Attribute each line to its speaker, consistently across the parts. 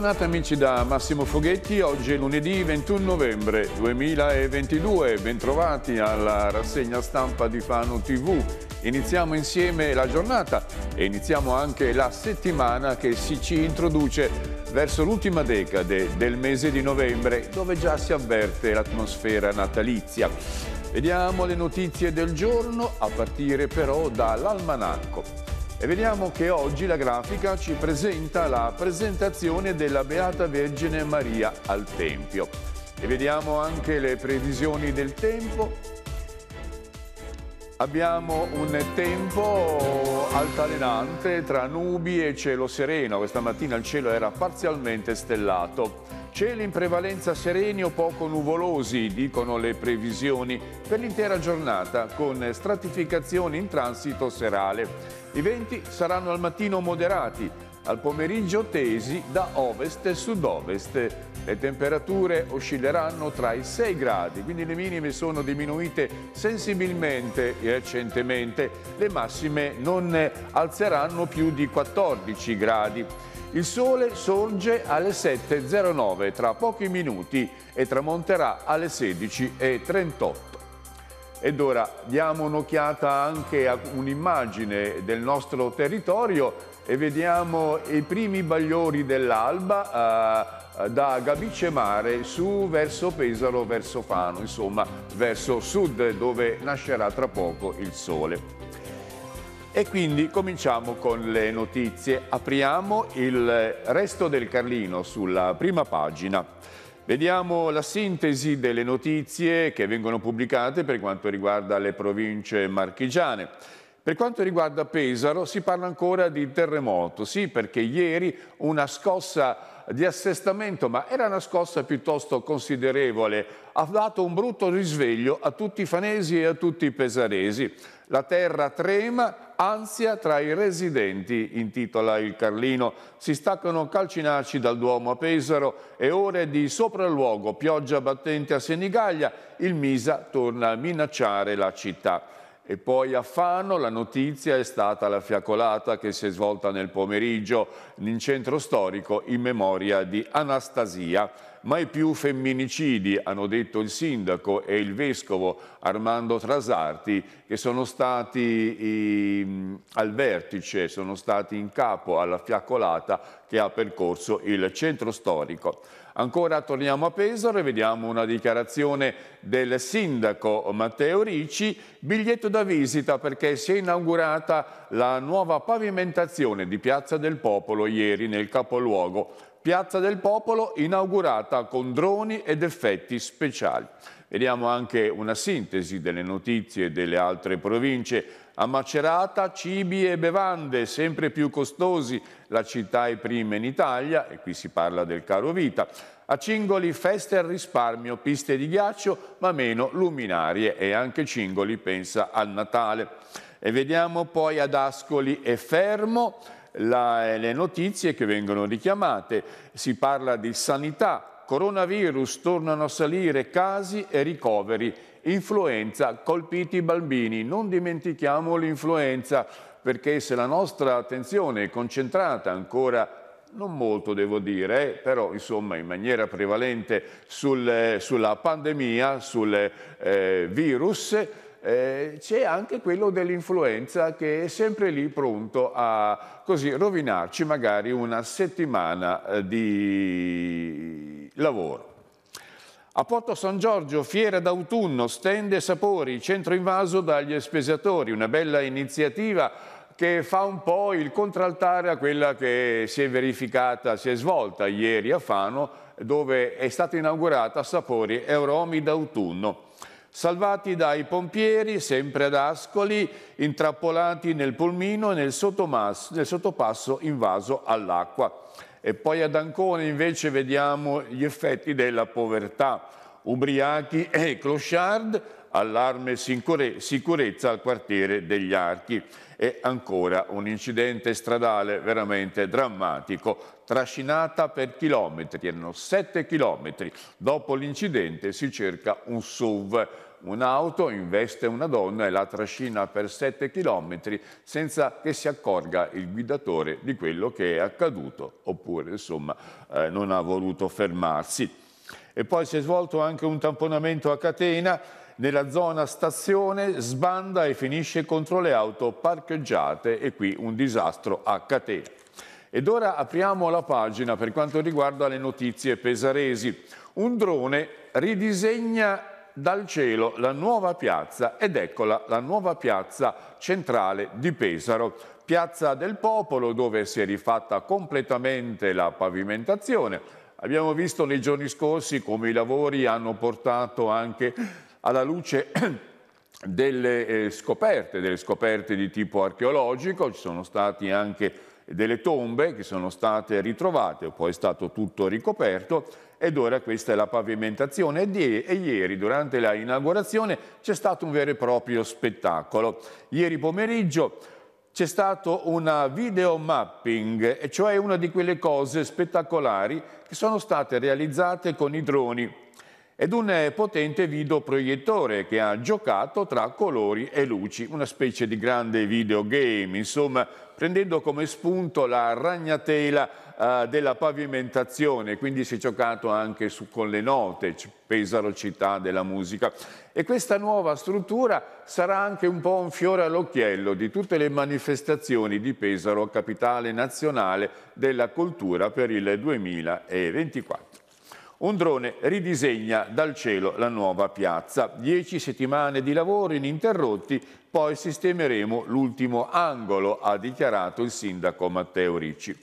Speaker 1: Bentornati amici da Massimo Foghetti, oggi è lunedì 21 novembre 2022, bentrovati alla rassegna stampa di Fano TV. Iniziamo insieme la giornata e iniziamo anche la settimana che si ci introduce verso l'ultima decade del mese di novembre dove già si avverte l'atmosfera natalizia. Vediamo le notizie del giorno a partire però dall'almanacco. E vediamo che oggi la grafica ci presenta la presentazione della Beata Vergine Maria al Tempio. E vediamo anche le previsioni del tempo. Abbiamo un tempo altalenante tra nubi e cielo sereno. Questa mattina il cielo era parzialmente stellato. Cieli in prevalenza sereni o poco nuvolosi, dicono le previsioni, per l'intera giornata, con stratificazioni in transito serale. I venti saranno al mattino moderati, al pomeriggio tesi da ovest e sud-ovest. Le temperature oscilleranno tra i 6 gradi, quindi le minime sono diminuite sensibilmente recentemente, le massime non alzeranno più di 14 gradi. Il sole sorge alle 7.09 tra pochi minuti e tramonterà alle 16.38. Ed ora diamo un'occhiata anche a un'immagine del nostro territorio e vediamo i primi bagliori dell'alba eh, da Gabicemare su verso Pesaro, verso Fano, insomma verso sud dove nascerà tra poco il sole. E quindi cominciamo con le notizie. Apriamo il resto del Carlino sulla prima pagina. Vediamo la sintesi delle notizie che vengono pubblicate per quanto riguarda le province marchigiane. Per quanto riguarda Pesaro si parla ancora di terremoto, sì perché ieri una scossa di assestamento, ma era una scossa piuttosto considerevole, ha dato un brutto risveglio a tutti i fanesi e a tutti i pesaresi. La terra trema, ansia tra i residenti, intitola il Carlino. Si staccano calcinacci dal Duomo a Pesaro e ore di sopralluogo, pioggia battente a Senigallia, il Misa torna a minacciare la città. E poi a Fano la notizia è stata la fiacolata che si è svolta nel pomeriggio in centro storico in memoria di Anastasia mai più femminicidi, hanno detto il sindaco e il vescovo Armando Trasarti, che sono stati i, al vertice, sono stati in capo alla fiaccolata che ha percorso il centro storico. Ancora torniamo a Pesaro e vediamo una dichiarazione del sindaco Matteo Ricci, biglietto da visita perché si è inaugurata la nuova pavimentazione di Piazza del Popolo ieri nel capoluogo Piazza del Popolo inaugurata con droni ed effetti speciali. Vediamo anche una sintesi delle notizie delle altre province. A Macerata cibi e bevande sempre più costosi, la città è prima in Italia e qui si parla del caro vita. A Cingoli feste al risparmio, piste di ghiaccio ma meno luminarie e anche Cingoli pensa al Natale. E vediamo poi ad Ascoli e Fermo la, eh, le notizie che vengono richiamate, si parla di sanità, coronavirus, tornano a salire casi e ricoveri, influenza, colpiti i bambini, non dimentichiamo l'influenza perché se la nostra attenzione è concentrata ancora non molto devo dire, eh, però insomma in maniera prevalente sul, eh, sulla pandemia, sul eh, virus, eh, c'è anche quello dell'influenza che è sempre lì pronto a così, rovinarci magari una settimana eh, di lavoro. A Porto San Giorgio, fiera d'autunno, stende sapori, centro invaso dagli spesatori, una bella iniziativa che fa un po' il contraltare a quella che si è verificata, si è svolta ieri a Fano, dove è stata inaugurata Sapori Euromi d'autunno salvati dai pompieri, sempre ad Ascoli, intrappolati nel pulmino e nel, nel sottopasso invaso all'acqua. E poi ad Ancona invece vediamo gli effetti della povertà. Ubriachi e clochard, allarme sicurezza al quartiere degli Archi e ancora un incidente stradale veramente drammatico. Trascinata per chilometri, erano 7 chilometri. Dopo l'incidente si cerca un SUV. Un'auto investe una donna e la trascina per 7 chilometri senza che si accorga il guidatore di quello che è accaduto, oppure insomma eh, non ha voluto fermarsi. E poi si è svolto anche un tamponamento a catena nella zona stazione sbanda e finisce contro le auto parcheggiate e qui un disastro a catena. Ed ora apriamo la pagina per quanto riguarda le notizie pesaresi. Un drone ridisegna dal cielo la nuova piazza ed eccola la nuova piazza centrale di Pesaro. Piazza del Popolo dove si è rifatta completamente la pavimentazione. Abbiamo visto nei giorni scorsi come i lavori hanno portato anche alla luce delle eh, scoperte, delle scoperte di tipo archeologico, ci sono stati anche delle tombe che sono state ritrovate, poi è stato tutto ricoperto ed ora questa è la pavimentazione e, ieri durante la inaugurazione c'è stato un vero e proprio spettacolo. Ieri pomeriggio c'è stato una video mapping, cioè una di quelle cose spettacolari che sono state realizzate con i droni ed un eh, potente videoproiettore che ha giocato tra colori e luci, una specie di grande videogame, insomma prendendo come spunto la ragnatela eh, della pavimentazione, quindi si è giocato anche su, con le note, Pesaro città della musica. E questa nuova struttura sarà anche un po' un fiore all'occhiello di tutte le manifestazioni di Pesaro, capitale nazionale della cultura per il 2024. Un drone ridisegna dal cielo la nuova piazza. Dieci settimane di lavoro ininterrotti, poi sistemeremo l'ultimo angolo, ha dichiarato il sindaco Matteo Ricci.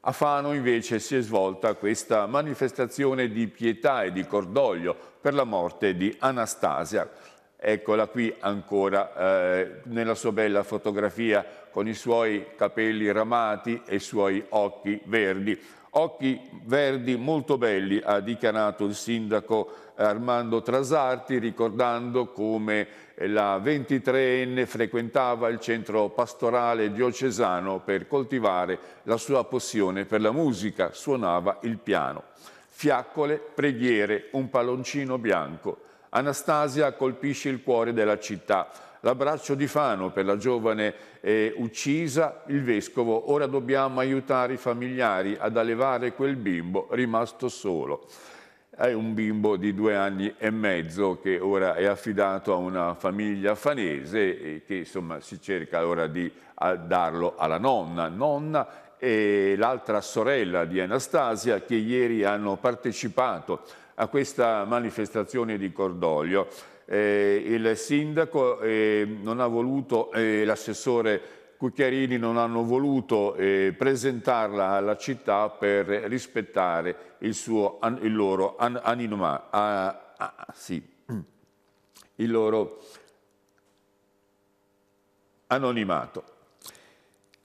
Speaker 1: A Fano invece si è svolta questa manifestazione di pietà e di cordoglio per la morte di Anastasia. Eccola qui ancora eh, nella sua bella fotografia con i suoi capelli ramati e i suoi occhi verdi Occhi verdi molto belli, ha dichiarato il sindaco Armando Trasarti, ricordando come la 23enne frequentava il centro pastorale diocesano per coltivare la sua passione per la musica, suonava il piano. Fiaccole, preghiere, un palloncino bianco. Anastasia colpisce il cuore della città l'abbraccio di Fano per la giovane eh, uccisa, il vescovo, ora dobbiamo aiutare i familiari ad allevare quel bimbo rimasto solo. È un bimbo di due anni e mezzo che ora è affidato a una famiglia fanese e che insomma si cerca ora di darlo alla nonna. Nonna e l'altra sorella di Anastasia che ieri hanno partecipato a questa manifestazione di cordoglio eh, il sindaco eh, non ha voluto, eh, l'assessore Cucchiarini non hanno voluto eh, presentarla alla città per rispettare il, suo, il loro an, aninoma, ah, ah, sì, il loro anonimato.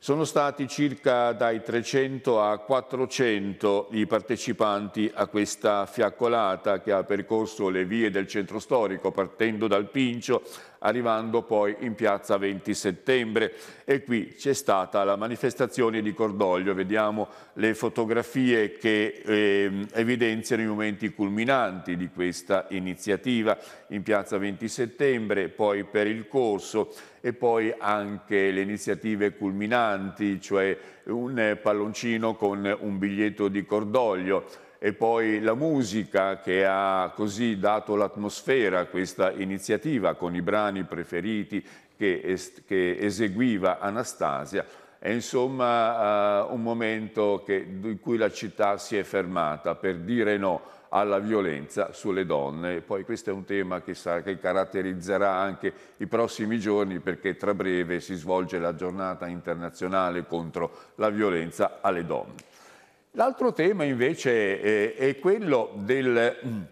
Speaker 1: Sono stati circa dai 300 a 400 i partecipanti a questa fiaccolata che ha percorso le vie del centro storico partendo dal Pincio arrivando poi in piazza 20 settembre e qui c'è stata la manifestazione di cordoglio, vediamo le fotografie che eh, evidenziano i momenti culminanti di questa iniziativa in piazza 20 settembre, poi per il corso e poi anche le iniziative culminanti, cioè un palloncino con un biglietto di cordoglio e poi la musica che ha così dato l'atmosfera a questa iniziativa con i brani preferiti che, es che eseguiva Anastasia. È insomma uh, un momento che, in cui la città si è fermata per dire no alla violenza sulle donne. Poi questo è un tema che, sa, che caratterizzerà anche i prossimi giorni perché tra breve si svolge la giornata internazionale contro la violenza alle donne. L'altro tema invece è, quello del,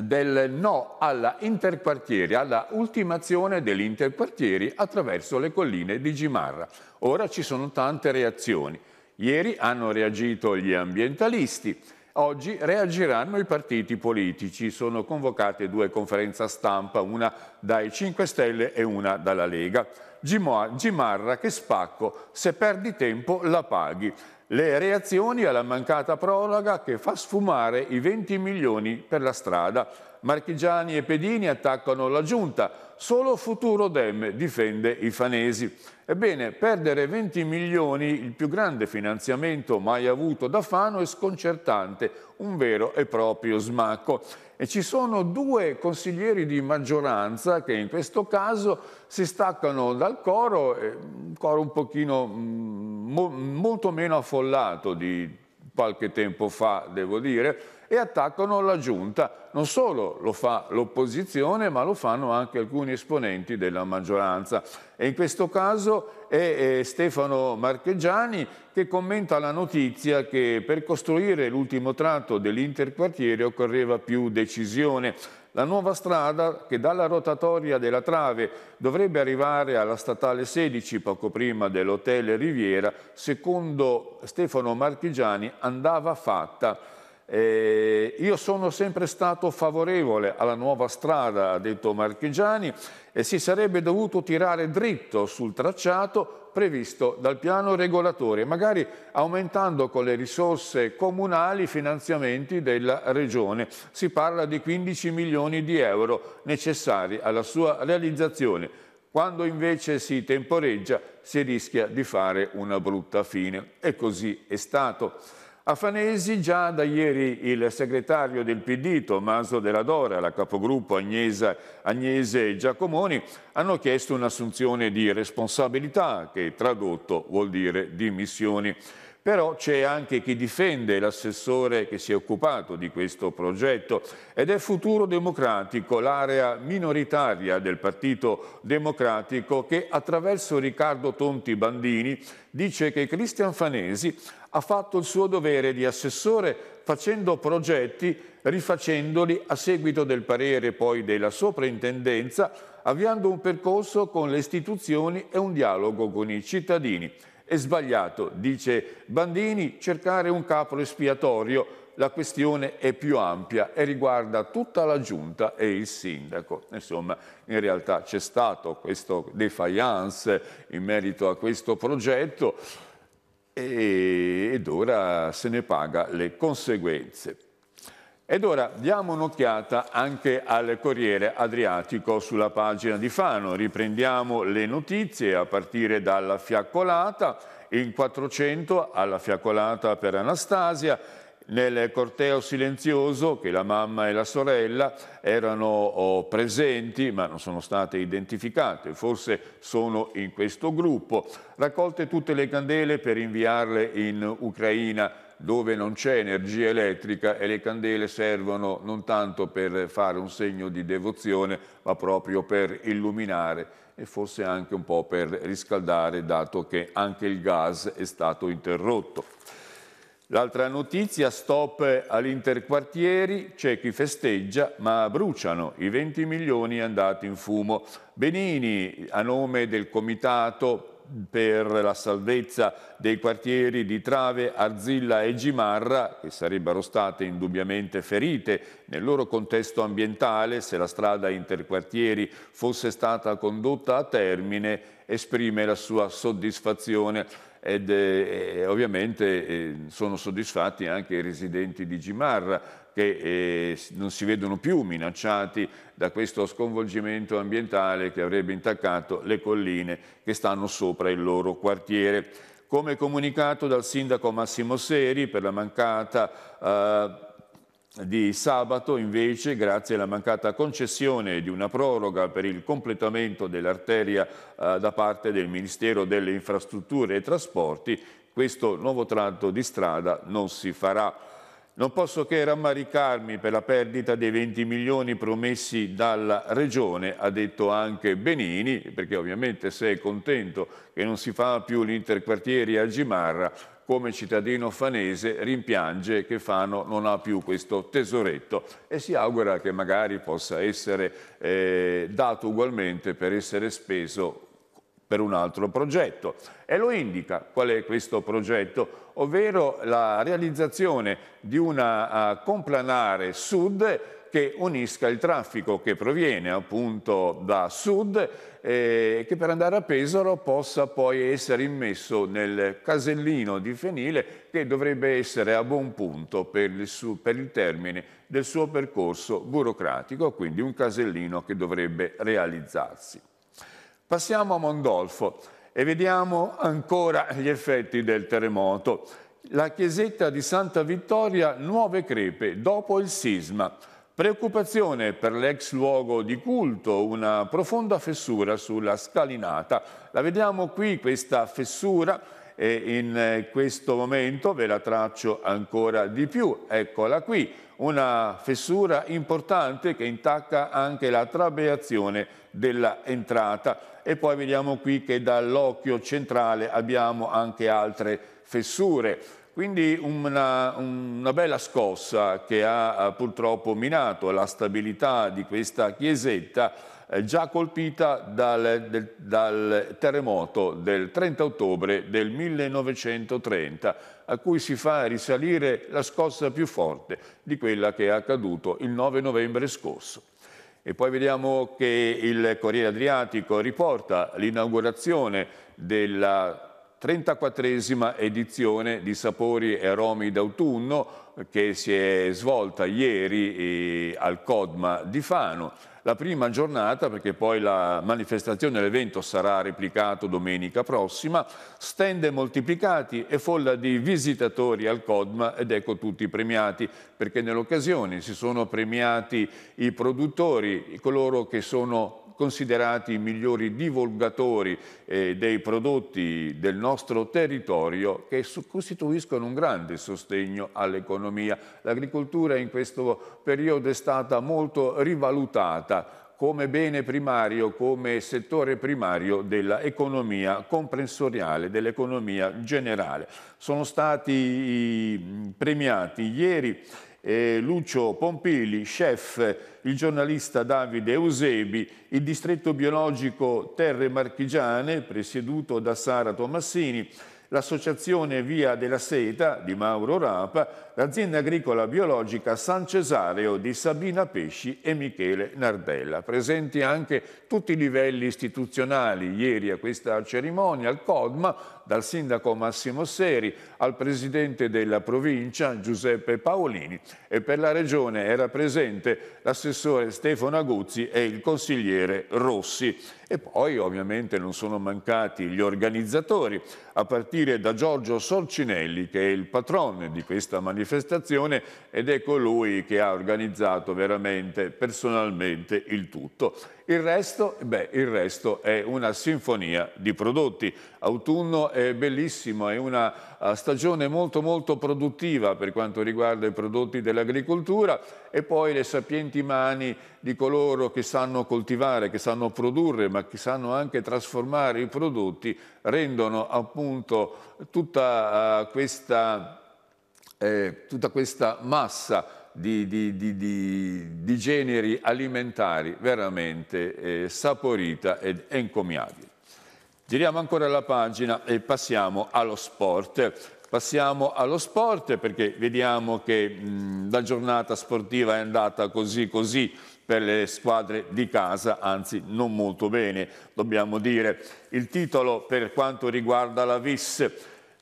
Speaker 1: del no alla interquartieri, alla ultimazione degli interquartieri attraverso le colline di Gimarra. Ora ci sono tante reazioni. Ieri hanno reagito gli ambientalisti, Oggi reagiranno i partiti politici, sono convocate due conferenze stampa, una dai 5 Stelle e una dalla Lega. Gimarra che spacco, se perdi tempo la paghi. Le reazioni alla mancata proroga che fa sfumare i 20 milioni per la strada. Marchigiani e Pedini attaccano la giunta, solo Futuro Dem difende i fanesi. Ebbene, perdere 20 milioni, il più grande finanziamento mai avuto da Fano, è sconcertante, un vero e proprio smacco. E ci sono due consiglieri di maggioranza che in questo caso si staccano dal coro, un coro un pochino mm, molto meno affollato di qualche tempo fa, devo dire, e attaccano la giunta. Non solo lo fa l'opposizione, ma lo fanno anche alcuni esponenti della maggioranza. E in questo caso è Stefano Marcheggiani che commenta la notizia che per costruire l'ultimo tratto dell'interquartiere occorreva più decisione. La nuova strada che dalla rotatoria della Trave dovrebbe arrivare alla statale 16 poco prima dell'hotel Riviera, secondo Stefano Marchigiani andava fatta eh, io sono sempre stato favorevole alla nuova strada, ha detto Marchigiani, e si sarebbe dovuto tirare dritto sul tracciato previsto dal piano regolatore, magari aumentando con le risorse comunali i finanziamenti della Regione. Si parla di 15 milioni di euro necessari alla sua realizzazione. Quando invece si temporeggia si rischia di fare una brutta fine. E così è stato. A Fanesi già da ieri il segretario del PD Tommaso Della Dora, la capogruppo Agnese, Agnese Giacomoni hanno chiesto un'assunzione di responsabilità che tradotto vuol dire dimissioni. Però c'è anche chi difende l'assessore che si è occupato di questo progetto ed è Futuro Democratico, l'area minoritaria del Partito Democratico che attraverso Riccardo Tonti Bandini dice che Cristian Fanesi ha fatto il suo dovere di assessore facendo progetti, rifacendoli a seguito del parere poi della soprintendenza, avviando un percorso con le istituzioni e un dialogo con i cittadini. È sbagliato, dice Bandini, cercare un capro espiatorio. La questione è più ampia e riguarda tutta la giunta e il sindaco. Insomma, in realtà c'è stato questo defiance in merito a questo progetto ed ora se ne paga le conseguenze. Ed ora diamo un'occhiata anche al Corriere Adriatico sulla pagina di Fano. Riprendiamo le notizie a partire dalla fiaccolata, in 400 alla fiaccolata per Anastasia, nel corteo silenzioso, che la mamma e la sorella erano oh, presenti ma non sono state identificate, forse sono in questo gruppo, raccolte tutte le candele per inviarle in Ucraina dove non c'è energia elettrica e le candele servono non tanto per fare un segno di devozione, ma proprio per illuminare e forse anche un po' per riscaldare, dato che anche il gas è stato interrotto. L'altra notizia, stop all'interquartieri, c'è chi festeggia ma bruciano i 20 milioni andati in fumo. Benini, a nome del comitato per la salvezza dei quartieri di Trave, Arzilla e Gimarra, che sarebbero state indubbiamente ferite nel loro contesto ambientale se la strada interquartieri fosse stata condotta a termine, esprime la sua soddisfazione ed eh, eh, ovviamente eh, sono soddisfatti anche i residenti di Gimarra che eh, non si vedono più minacciati da questo sconvolgimento ambientale che avrebbe intaccato le colline che stanno sopra il loro quartiere. Come comunicato dal sindaco Massimo Seri per la mancata eh, di sabato invece, grazie alla mancata concessione di una proroga per il completamento dell'arteria eh, da parte del Ministero delle Infrastrutture e Trasporti, questo nuovo tratto di strada non si farà. Non posso che rammaricarmi per la perdita dei 20 milioni promessi dalla Regione, ha detto anche Benini, perché ovviamente se è contento che non si fa più l'interquartieri a Gimarra, come cittadino fanese rimpiange che Fano non ha più questo tesoretto e si augura che magari possa essere eh, dato ugualmente per essere speso per un altro progetto e lo indica qual è questo progetto, ovvero la realizzazione di una complanare sud che unisca il traffico che proviene appunto da sud eh, che per andare a Pesaro possa poi essere immesso nel casellino di Fenile che dovrebbe essere a buon punto per il, su, per il termine del suo percorso burocratico, quindi un casellino che dovrebbe realizzarsi. Passiamo a Mondolfo e vediamo ancora gli effetti del terremoto. La chiesetta di Santa Vittoria, nuove crepe dopo il sisma. Preoccupazione per l'ex luogo di culto, una profonda fessura sulla scalinata. La vediamo qui questa fessura e in eh, questo momento ve la traccio ancora di più. Eccola qui, una fessura importante che intacca anche la trabeazione dell'entrata. E poi vediamo qui che dall'occhio centrale abbiamo anche altre fessure. Quindi una, una, bella scossa che ha eh, purtroppo minato la stabilità di questa chiesetta eh, già colpita dal, del, dal terremoto del 30 ottobre del 1930 a cui si fa risalire la scossa più forte di quella che è accaduto il 9 novembre scorso. E poi vediamo che il Corriere Adriatico riporta l'inaugurazione della 34esima edizione di Sapori e Aromi d'autunno eh, che si è svolta ieri eh, al Codma di Fano la prima giornata, perché poi la manifestazione, l'evento sarà replicato domenica prossima, stand moltiplicati e folla di visitatori al CODMA ed ecco tutti premiati, perché nell'occasione si sono premiati i produttori, coloro che sono considerati i migliori divulgatori eh, dei prodotti del nostro territorio che costituiscono un grande sostegno all'economia. L'agricoltura in questo periodo è stata molto rivalutata individuata come bene primario, come settore primario dell'economia comprensoriale, dell'economia generale. Sono stati mm, premiati ieri eh, Lucio Pompili, chef, il giornalista Davide Eusebi, il distretto biologico Terre Marchigiane, presieduto da Sara Tomassini, l'associazione Via della Seta di Mauro Rapa, l'azienda agricola biologica San Cesareo di Sabina Pesci e Michele Nardella. Presenti anche tutti i livelli istituzionali ieri a questa cerimonia al CODMA, dal sindaco Massimo Seri al presidente della provincia Giuseppe Paolini e per la regione era presente l'assessore Stefano Aguzzi e il consigliere Rossi. E poi ovviamente non sono mancati gli organizzatori, a partire da Giorgio Sorcinelli che è il patrone di questa manifestazione ed è colui ecco che ha organizzato veramente personalmente il tutto. Il resto, beh, il resto è una sinfonia di prodotti. Autunno è bellissimo, è una eh, stagione molto molto produttiva per quanto riguarda i prodotti dell'agricoltura e poi le sapienti mani di coloro che sanno coltivare, che sanno produrre, ma che sanno anche trasformare i prodotti, rendono appunto tutta eh, questa, eh, tutta questa massa di, di, di, di generi alimentari veramente eh, saporita ed encomiabile. Giriamo ancora la pagina e passiamo allo sport. Passiamo allo sport perché vediamo che mh, la giornata sportiva è andata così così per le squadre di casa, anzi non molto bene, dobbiamo dire. Il titolo per quanto riguarda la VIS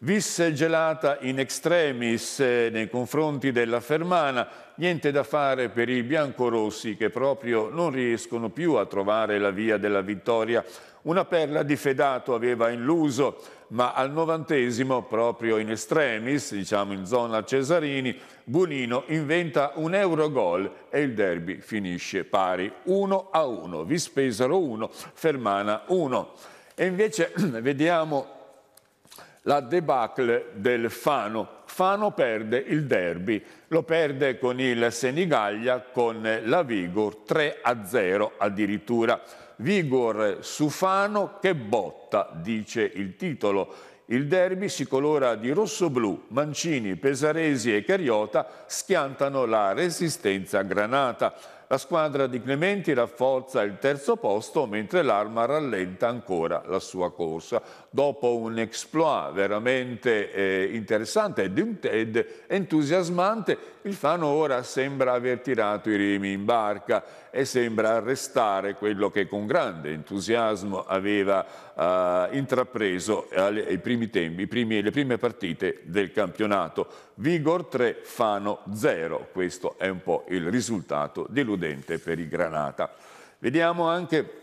Speaker 1: Vis gelata in extremis eh, nei confronti della Fermana, niente da fare per i biancorossi che proprio non riescono più a trovare la via della vittoria. Una perla di Fedato aveva illuso, ma al novantesimo, proprio in extremis, diciamo in zona Cesarini, Bonino inventa un Eurogol e il derby finisce pari 1 a 1. Vispesaro 1, Fermana 1. E invece vediamo la debacle del Fano. Fano perde il derby, lo perde con il Senigallia, con la Vigor 3 0 addirittura. Vigor su Fano che botta, dice il titolo. Il derby si colora di rosso-blu, Mancini, Pesaresi e Cariota schiantano la resistenza granata. La squadra di Clementi rafforza il terzo posto mentre l'Arma rallenta ancora la sua corsa dopo un exploit veramente eh, interessante ed, ed entusiasmante, il Fano ora sembra aver tirato i remi in barca e sembra arrestare quello che con grande entusiasmo aveva eh, intrapreso ai primi tempi, primi, le prime partite del campionato. Vigor 3, Fano 0, questo è un po' il risultato deludente per i Granata. Vediamo anche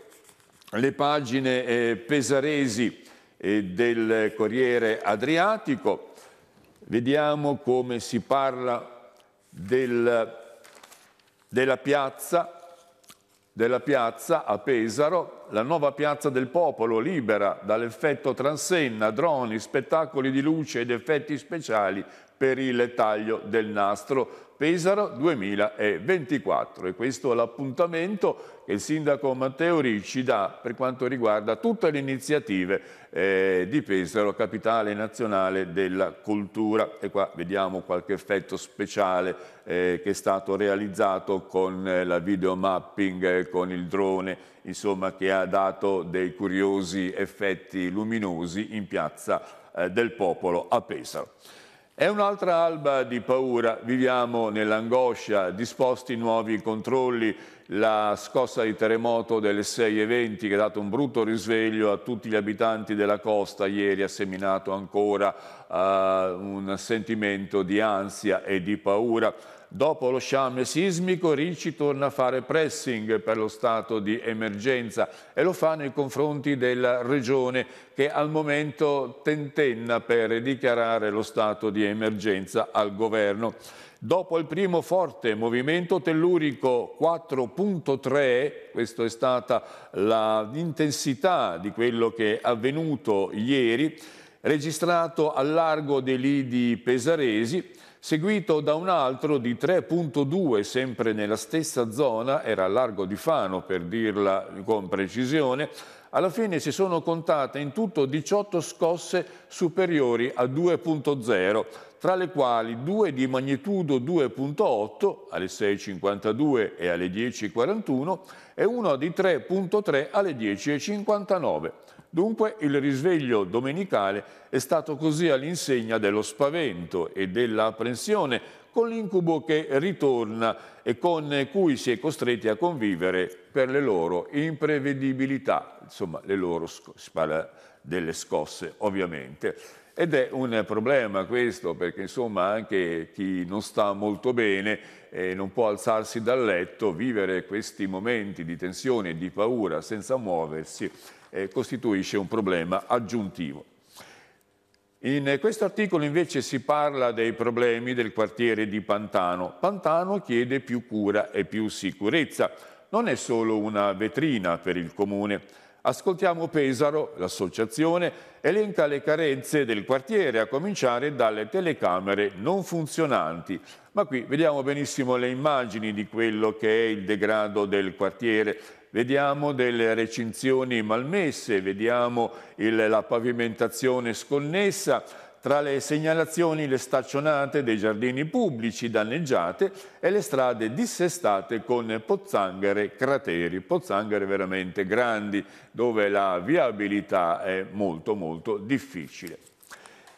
Speaker 1: le pagine eh, pesaresi e del Corriere Adriatico, vediamo come si parla del, della, piazza, della piazza a Pesaro, la nuova piazza del popolo, libera dall'effetto transenna, droni, spettacoli di luce ed effetti speciali per il taglio del nastro Pesaro 2024. E questo è l'appuntamento che il sindaco Matteo Ricci dà per quanto riguarda tutte le iniziative eh, di Pesaro, capitale nazionale della cultura. E qua vediamo qualche effetto speciale eh, che è stato realizzato con eh, la videomapping, eh, con il drone, insomma che ha dato dei curiosi effetti luminosi in piazza eh, del popolo a Pesaro. È un'altra alba di paura, viviamo nell'angoscia, disposti nuovi controlli, la scossa di terremoto delle 6.20 che ha dato un brutto risveglio a tutti gli abitanti della costa ieri ha seminato ancora uh, un sentimento di ansia e di paura. Dopo lo sciame sismico, Ricci torna a fare pressing per lo stato di emergenza e lo fa nei confronti della Regione che al momento tentenna per dichiarare lo stato di emergenza al governo. Dopo il primo forte movimento tellurico 4.3, questa è stata l'intensità di quello che è avvenuto ieri, registrato al largo dei lidi pesaresi, seguito da un altro di 3.2 sempre nella stessa zona, era a largo di Fano per dirla con precisione, alla fine si sono contate in tutto 18 scosse superiori a 2.0, tra le quali due di magnitudo 2.8 alle 6.52 e alle 10.41 e uno di 3.3 alle 10.59. Dunque il risveglio domenicale è stato così all'insegna dello spavento e dell'apprensione con l'incubo che ritorna e con cui si è costretti a convivere per le loro imprevedibilità, insomma le loro si parla delle scosse ovviamente. Ed è un problema questo perché insomma anche chi non sta molto bene e non può alzarsi dal letto, vivere questi momenti di tensione e di paura senza muoversi eh, costituisce un problema aggiuntivo. In eh, questo articolo invece si parla dei problemi del quartiere di Pantano. Pantano chiede più cura e più sicurezza. Non è solo una vetrina per il comune. Ascoltiamo Pesaro, l'associazione, elenca le carenze del quartiere, a cominciare dalle telecamere non funzionanti. Ma qui vediamo benissimo le immagini di quello che è il degrado del quartiere vediamo delle recinzioni malmesse, vediamo il, la pavimentazione sconnessa, tra le segnalazioni le staccionate dei giardini pubblici danneggiate e le strade dissestate con pozzanghere crateri, pozzanghere veramente grandi dove la viabilità è molto molto difficile.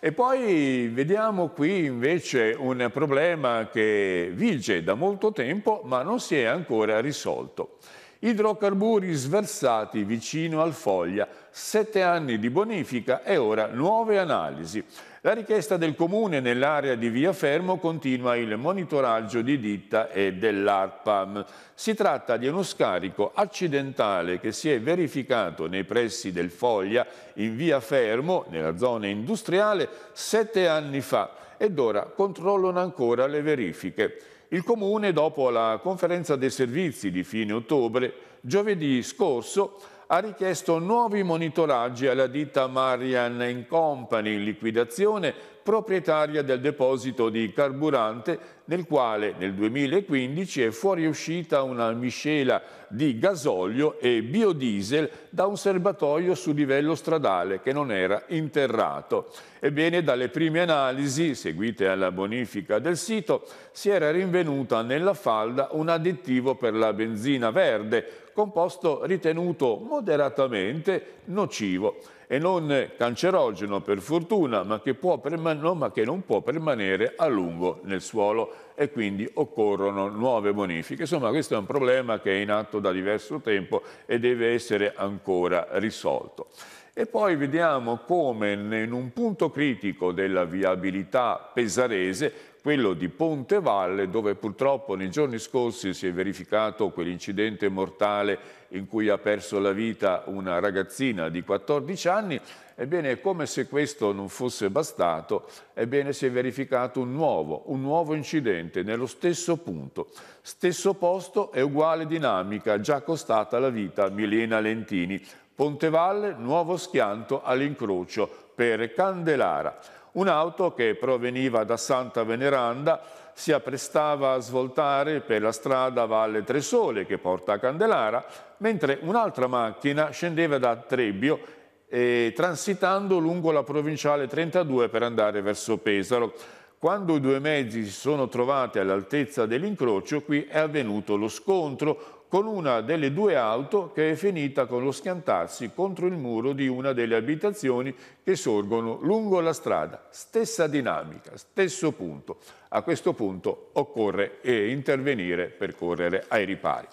Speaker 1: E poi vediamo qui invece un problema che vige da molto tempo ma non si è ancora risolto idrocarburi sversati vicino al Foglia, sette anni di bonifica e ora nuove analisi. La richiesta del Comune nell'area di Via Fermo continua il monitoraggio di ditta e dell'ARPAM. Si tratta di uno scarico accidentale che si è verificato nei pressi del Foglia in Via Fermo, nella zona industriale, sette anni fa ed ora controllano ancora le verifiche. Il Comune, dopo la conferenza dei servizi di fine ottobre, giovedì scorso ha richiesto nuovi monitoraggi alla ditta Marian Company liquidazione, proprietaria del deposito di carburante nel quale nel 2015 è fuoriuscita una miscela di gasolio e biodiesel da un serbatoio su livello stradale che non era interrato. Ebbene, dalle prime analisi, seguite alla bonifica del sito, si era rinvenuta nella falda un additivo per la benzina verde, composto ritenuto moderatamente nocivo e non cancerogeno per fortuna, ma che, no, ma che non può permanere a lungo nel suolo e quindi occorrono nuove bonifiche. Insomma, questo è un problema che è in atto da diverso tempo e deve essere ancora risolto. E poi vediamo come in un punto critico della viabilità pesarese quello di Ponte Valle dove purtroppo nei giorni scorsi si è verificato quell'incidente mortale in cui ha perso la vita una ragazzina di 14 anni, ebbene come se questo non fosse bastato, ebbene si è verificato un nuovo, un nuovo incidente nello stesso punto, stesso posto e uguale dinamica, già costata la vita a Milena Lentini. Ponte Valle, nuovo schianto all'incrocio per Candelara. Un'auto che proveniva da Santa Veneranda si apprestava a svoltare per la strada Valle Tresole che porta a Candelara, mentre un'altra macchina scendeva da Trebbio e eh, transitando lungo la provinciale 32 per andare verso Pesaro. Quando i due mezzi si sono trovati all'altezza dell'incrocio, qui è avvenuto lo scontro, con una delle due auto che è finita con lo schiantarsi contro il muro di una delle abitazioni che sorgono lungo la strada. Stessa dinamica, stesso punto. A questo punto occorre eh, intervenire per correre ai ripari.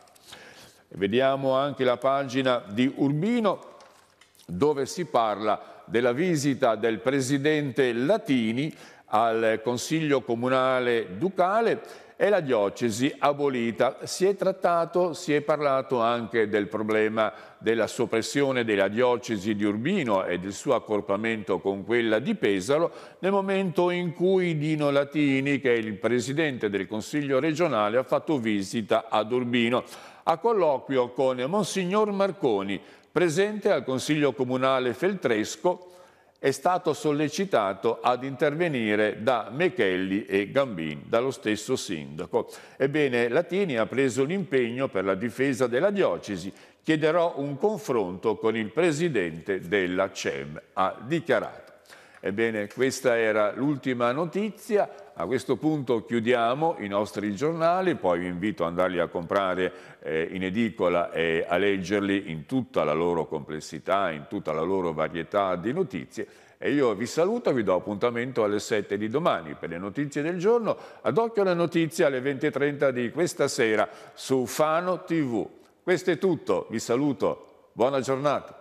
Speaker 1: Vediamo anche la pagina di Urbino dove si parla della visita del presidente Latini al Consiglio Comunale Ducale e la diocesi abolita. Si è trattato, si è parlato anche del problema della soppressione della diocesi di Urbino e del suo accorpamento con quella di Pesaro nel momento in cui Dino Latini, che è il presidente del Consiglio regionale, ha fatto visita ad Urbino a colloquio con Monsignor Marconi, presente al Consiglio Comunale Feltresco è stato sollecitato ad intervenire da Mechelli e Gambin, dallo stesso sindaco. Ebbene, Latini ha preso l'impegno per la difesa della diocesi. Chiederò un confronto con il presidente della CEM, ha dichiarato. Ebbene, questa era l'ultima notizia. A questo punto chiudiamo i nostri giornali, poi vi invito ad andarli a comprare eh, in edicola e a leggerli in tutta la loro complessità, in tutta la loro varietà di notizie. E io vi saluto, vi do appuntamento alle 7 di domani per le notizie del giorno. Ad occhio la notizie alle 20.30 di questa sera su Fano TV. Questo è tutto, vi saluto, buona giornata.